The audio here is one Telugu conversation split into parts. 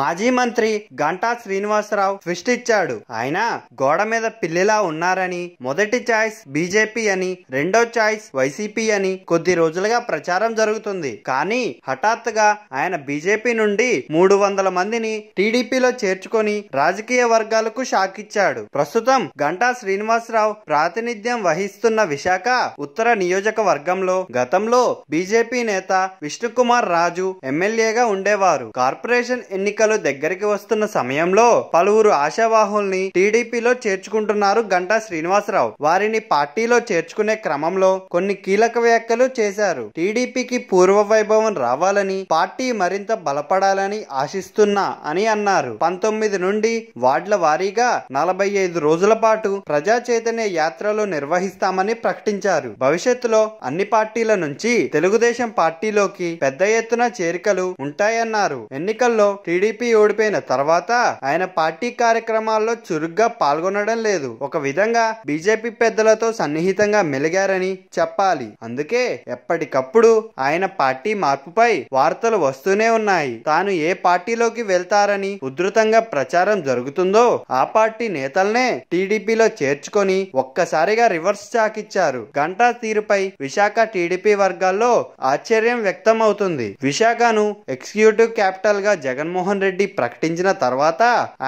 మాజీ మంత్రి గంటా శ్రీనివాసరావు ట్విస్ట్ ఇచ్చాడు ఆయన గోడ మీద పిల్లిలా ఉన్నారని మొదటి ఛాయిస్ బీజేపీ అని రెండో ఛాయిస్ వైసీపీ అని కొద్ది రోజులుగా ప్రచారం జరుగుతుంది కానీ హఠాత్తుగా ఆయన బీజేపీ నుండి మూడు వందల మందిని టీడీపీలో చేర్చుకొని రాజకీయ వర్గాలకు షాక్ ఇచ్చాడు ప్రస్తుతం గంటా శ్రీనివాసరావు ప్రాతినిధ్యం వహిస్తున్న విశాఖ ఉత్తర నియోజకవర్గంలో గతంలో బీజేపీ నేత విష్ణుకుమార్ రాజు ఎమ్మెల్యేగా ఉండేవారు కార్పొరేషన్ ఎన్నిక ఎన్నికలు దగ్గరికి వస్తున్న సమయంలో పలువురు ఆశావాహుల్ని టీడీపీలో చేర్చుకుంటున్నారు గంటా శ్రీనివాసరావు వారిని పార్టీలో చేర్చుకునే క్రమంలో కొన్ని కీలక వ్యాఖ్యలు చేశారు టీడీపీకి పూర్వ వైభవం రావాలని పార్టీ మరింత బలపడాలని ఆశిస్తున్నా అని అన్నారు పంతొమ్మిది నుండి వార్డుల వారీగా నలభై ఐదు రోజుల పాటు ప్రజా చైతన్య యాత్రలు నిర్వహిస్తామని ప్రకటించారు భవిష్యత్తులో అన్ని పార్టీల నుంచి తెలుగుదేశం పార్టీలోకి పెద్ద ఎత్తున చేరికలు ఉంటాయన్నారు ఎన్నికల్లో టీడీపీ టీడీపీ ఓడిపోయిన తర్వాత ఆయన పార్టీ కార్యక్రమాల్లో చురుగ్గా పాల్గొనడం లేదు ఒక విధంగా బీజేపీ పెద్దలతో సన్నిహితంగా మెలిగారని చెప్పాలి అందుకే ఎప్పటికప్పుడు ఆయన పార్టీ మార్పుపై వార్తలు వస్తూనే ఉన్నాయి తాను ఏ పార్టీలోకి వెళ్తారని ఉధృతంగా ప్రచారం జరుగుతుందో ఆ పార్టీ నేతల్నే టీడీపీలో చేర్చుకొని ఒక్కసారిగా రివర్స్ చాకిచ్చారు గంటా తీరుపై విశాఖ టీడీపీ వర్గాల్లో ఆశ్చర్యం వ్యక్తం అవుతుంది విశాఖను ఎగ్జిక్యూటివ్ క్యాపిటల్ గా జగన్మోహన్ రెడ్డి ప్రకటించిన తర్వాత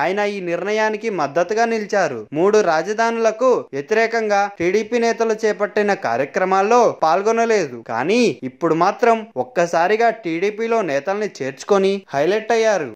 ఆయన ఈ నిర్ణయానికి మద్దతుగా నిలిచారు మూడు రాజధానులకు వ్యతిరేకంగా టీడీపీ నేతలు చేపట్టిన కార్యక్రమాల్లో పాల్గొనలేదు కానీ ఇప్పుడు మాత్రం ఒక్కసారిగా టీడీపీలో నేతల్ని చేర్చుకొని హైలైట్ అయ్యారు